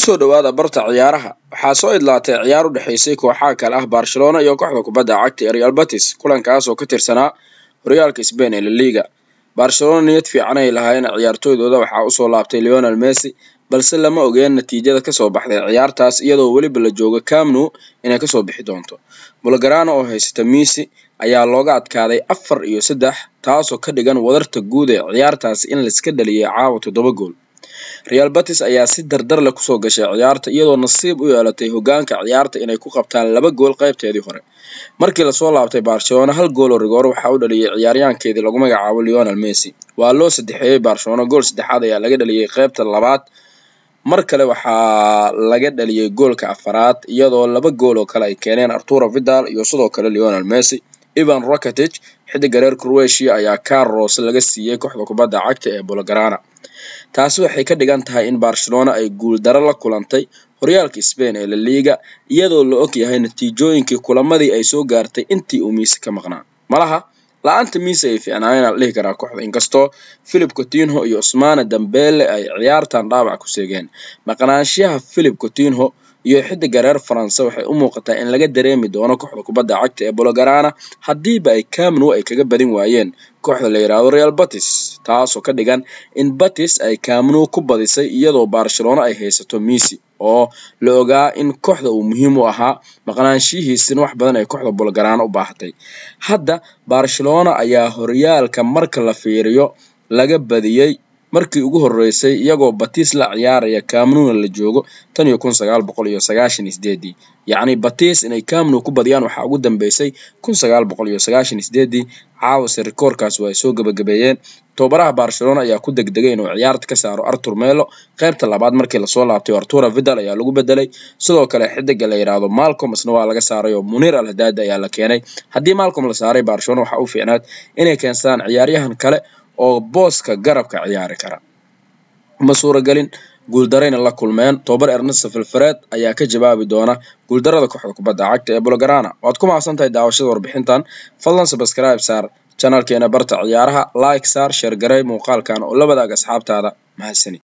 kusoo dhawaada barta ciyaaraha waxaa soo idlaatay ciyaar u dhexaysay kooxaha kale ah barcelona iyo kooxda kubadda cagta ee real batis kulankaas oo ka tirsanaa horyaalka sbain ee laliiga barcelona niyad fiican ay lahaayeen ciyaartooydooda waxaa usoo laabtay leonel messi balse lama ogeen natiijada kasoo baxday ciyaartaas iyadoo weliba la jooga camnu inay kasoo bixi doonto bulgarana oo haysata misi ayaa looga adkaaday afar iyo saddex taasoo ka dhigan wadarta guud ee ciyaartaasi in laiska dhaliyay caawa toddoba gool Real batis ayaa si dardarle kusoo gashay ciyaarta iyadoo nasiib u yeelatay hogaanka ciyaarta inay ku qabtaan laba gool qaybteedii hore markii lasoo laabtay Barcelona hal gool oo rigoor waxaa u dhaliyay ciyaaryaankeedii lagu magacaabo Lionel Messi waa loo saddexeeyey Barcelona gool saddexaad ayaa laga dhaliyay qaybta labaad mar kale waxaa laga dhaliyay goolka afaraad iyadoo laba gool oo kale ay keeneen Arturo Vidal iyo sidoo kale leonel Messi Ivan Rakitic xidiga reer Croatia ayaa Carlos laga siiyey kooxda kubadda cagta ee Bulgaria. Taasi waxay ka dhigan tahay in Barcelona ay guuldaro la kulantay horyaalka Spain ee La Liga iyadoo la og yahay natiijooyinkii kulamadii ay soo gaartay intii uu Messi ka maqnaa. Malaha la-aanta mise ay fiicnaayeen la dhihi karaa kooxda inkastoo philip cotinho iyo usmane dambeele ay ciyaartan dhaawac ku seegeen maqnaanshiyaha philip cotinho iyo xiddiga reer faranse waxay u muuqataa in laga dareemi doono kooxda kubadda cagta ee bologaraana haddiiba ay kamnu ay kaga badin waayeen kooxda la yihaahdo real batis taasoo ka dhigan in batis ay kamnu ku badisay iyadoo barcelona ay haysato misi oo la ogaa in kooxda uu muhiim u ahaa maqnaanshihiisina wax badan ay kooxda bulgaraan u baahatay hadda barcelona ayaa horyaalka marka la fiiriyo laga badiyey markii ugu horeysay iyagoo batis la ciyaaraya kamnuna la joogo tan iyo kun sagaal boqol iyo sagaashan sideedii yacni batis inay kamnu ku badiyaan waxaa ugu dambeysay kun sagaal boqol iyo sagaashan sideedii caawase rikoorkaas waa ay soo gebagabeeyeen tobabaraha barcelona ayaa ku degdegay inuu ciyaarta ka saaro artur melo qaybta labaad markii lasoo laabtay artura vidal ayaa lagu bedelay sidoo kale xidiga la yidhaahdo malcom isna waa laga saaray oo munir alhadaadi ayaa la keenay haddii malcom la saaray barcelona waxaa u fiicnaad inay keenstaan ciyaaryahan kale oo booska garabka ciyaari kara ma suuragelin guuldarayna la kulmeen tobabar ernesto filfareed ayaa ka jawaabi doona guuldarada kooxda kubadda cagta ee bulgarana waad ku mahadsan daawashada warbixintan fadlan sabskribe saar janaalkeena barta ciyaaraha like saar sheergaray muuqaalkan oo la wadaaga asxaabtaada mahadsani